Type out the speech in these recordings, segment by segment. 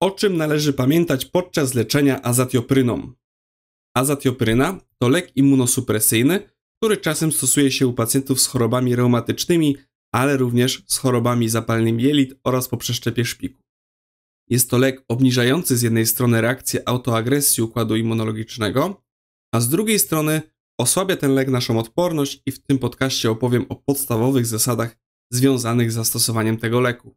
O czym należy pamiętać podczas leczenia azatiopryną? Azatiopryna to lek immunosupresyjny, który czasem stosuje się u pacjentów z chorobami reumatycznymi, ale również z chorobami zapalnymi jelit oraz po przeszczepie szpiku. Jest to lek obniżający z jednej strony reakcję autoagresji układu immunologicznego, a z drugiej strony osłabia ten lek naszą odporność i w tym podcaście opowiem o podstawowych zasadach związanych z zastosowaniem tego leku.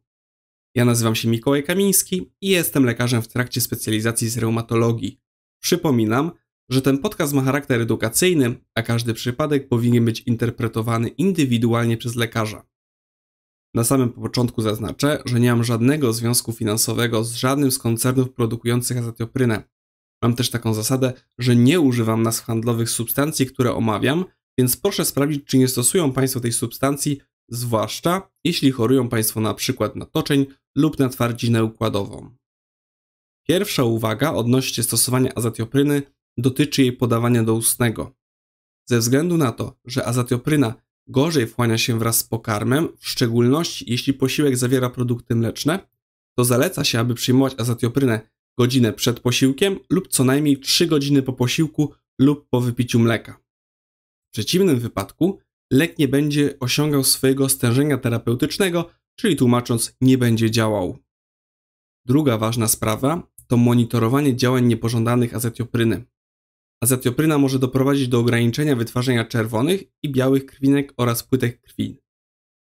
Ja nazywam się Mikołaj Kamiński i jestem lekarzem w trakcie specjalizacji z reumatologii. Przypominam, że ten podcast ma charakter edukacyjny, a każdy przypadek powinien być interpretowany indywidualnie przez lekarza. Na samym początku zaznaczę, że nie mam żadnego związku finansowego z żadnym z koncernów produkujących azatioprynę. Mam też taką zasadę, że nie używam nazw handlowych substancji, które omawiam, więc proszę sprawdzić, czy nie stosują Państwo tej substancji, zwłaszcza jeśli chorują Państwo na przykład na toczeń lub na twardzinę układową. Pierwsza uwaga odnośnie stosowania azatiopryny dotyczy jej podawania doustnego. Ze względu na to, że azatiopryna gorzej wchłania się wraz z pokarmem, w szczególności jeśli posiłek zawiera produkty mleczne, to zaleca się, aby przyjmować azatioprynę godzinę przed posiłkiem lub co najmniej 3 godziny po posiłku lub po wypiciu mleka. W przeciwnym wypadku lek nie będzie osiągał swojego stężenia terapeutycznego czyli tłumacząc nie będzie działał. Druga ważna sprawa to monitorowanie działań niepożądanych azetiopryny. Azetiopryna może doprowadzić do ograniczenia wytwarzania czerwonych i białych krwinek oraz płytek krwi.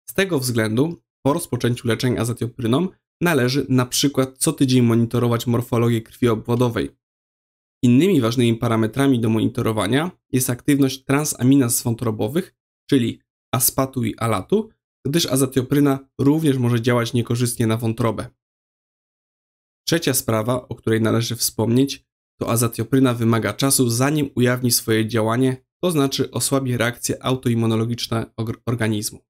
Z tego względu po rozpoczęciu leczenia azetiopryną należy na przykład co tydzień monitorować morfologię krwi obwodowej. Innymi ważnymi parametrami do monitorowania jest aktywność transaminaz wątrobowych, czyli aspatu i alatu gdyż azatiopryna również może działać niekorzystnie na wątrobę. Trzecia sprawa, o której należy wspomnieć, to azatiopryna wymaga czasu, zanim ujawni swoje działanie, to znaczy osłabi reakcje autoimmunologiczne organizmu.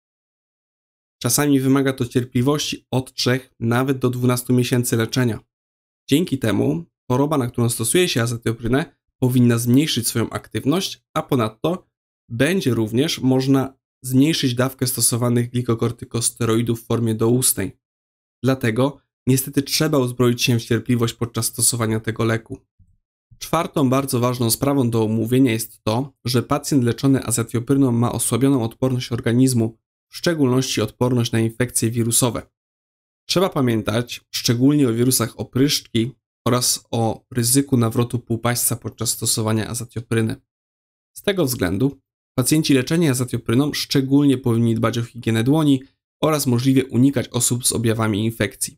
Czasami wymaga to cierpliwości od 3 nawet do 12 miesięcy leczenia. Dzięki temu choroba, na którą stosuje się azatioprynę, powinna zmniejszyć swoją aktywność, a ponadto będzie również można zmniejszyć dawkę stosowanych glikokortykosteroidów w formie doustnej. Dlatego niestety trzeba uzbroić się w cierpliwość podczas stosowania tego leku. Czwartą bardzo ważną sprawą do omówienia jest to, że pacjent leczony azatiopryną ma osłabioną odporność organizmu, w szczególności odporność na infekcje wirusowe. Trzeba pamiętać szczególnie o wirusach opryszczki oraz o ryzyku nawrotu półpaśca podczas stosowania azatiopryny. Z tego względu Pacjenci leczenia azatiopryną szczególnie powinni dbać o higienę dłoni oraz możliwie unikać osób z objawami infekcji.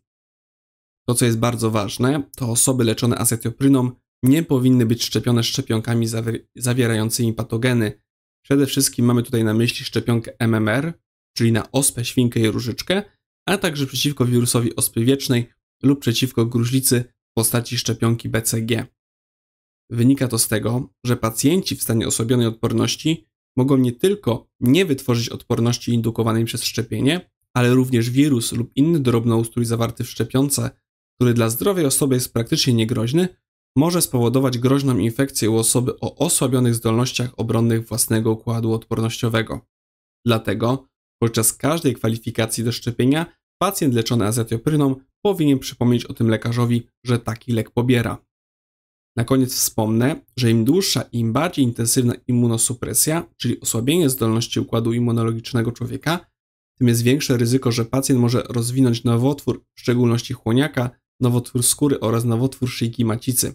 To, co jest bardzo ważne, to osoby leczone azatiopryną nie powinny być szczepione szczepionkami zawierającymi patogeny. Przede wszystkim mamy tutaj na myśli szczepionkę MMR, czyli na ospę, świnkę i różyczkę, a także przeciwko wirusowi ospy wiecznej lub przeciwko gruźlicy w postaci szczepionki BCG. Wynika to z tego, że pacjenci w stanie osłabionej odporności mogą nie tylko nie wytworzyć odporności indukowanej przez szczepienie, ale również wirus lub inny drobnoustrój zawarty w szczepionce, który dla zdrowej osoby jest praktycznie niegroźny, może spowodować groźną infekcję u osoby o osłabionych zdolnościach obronnych własnego układu odpornościowego. Dlatego podczas każdej kwalifikacji do szczepienia pacjent leczony azetiopryną powinien przypomnieć o tym lekarzowi, że taki lek pobiera. Na koniec wspomnę, że im dłuższa i im bardziej intensywna immunosupresja, czyli osłabienie zdolności układu immunologicznego człowieka, tym jest większe ryzyko, że pacjent może rozwinąć nowotwór, w szczególności chłoniaka, nowotwór skóry oraz nowotwór szyjki macicy.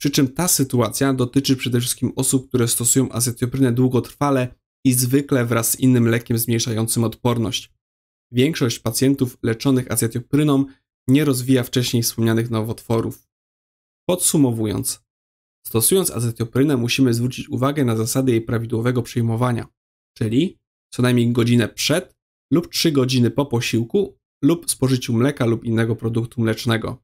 Przy czym ta sytuacja dotyczy przede wszystkim osób, które stosują azetioprinę długotrwale i zwykle wraz z innym lekiem zmniejszającym odporność. Większość pacjentów leczonych azetiopryną nie rozwija wcześniej wspomnianych nowotworów. Podsumowując, stosując azetioprynę, musimy zwrócić uwagę na zasady jej prawidłowego przyjmowania, czyli co najmniej godzinę przed lub 3 godziny po posiłku lub spożyciu mleka lub innego produktu mlecznego.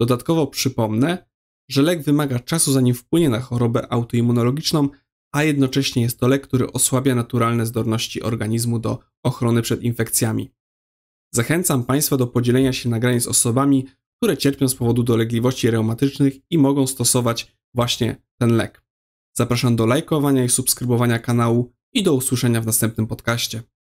Dodatkowo przypomnę, że lek wymaga czasu zanim wpłynie na chorobę autoimmunologiczną, a jednocześnie jest to lek, który osłabia naturalne zdolności organizmu do ochrony przed infekcjami. Zachęcam Państwa do podzielenia się nagraniem z osobami, które cierpią z powodu dolegliwości reumatycznych i mogą stosować właśnie ten lek. Zapraszam do lajkowania i subskrybowania kanału i do usłyszenia w następnym podcaście.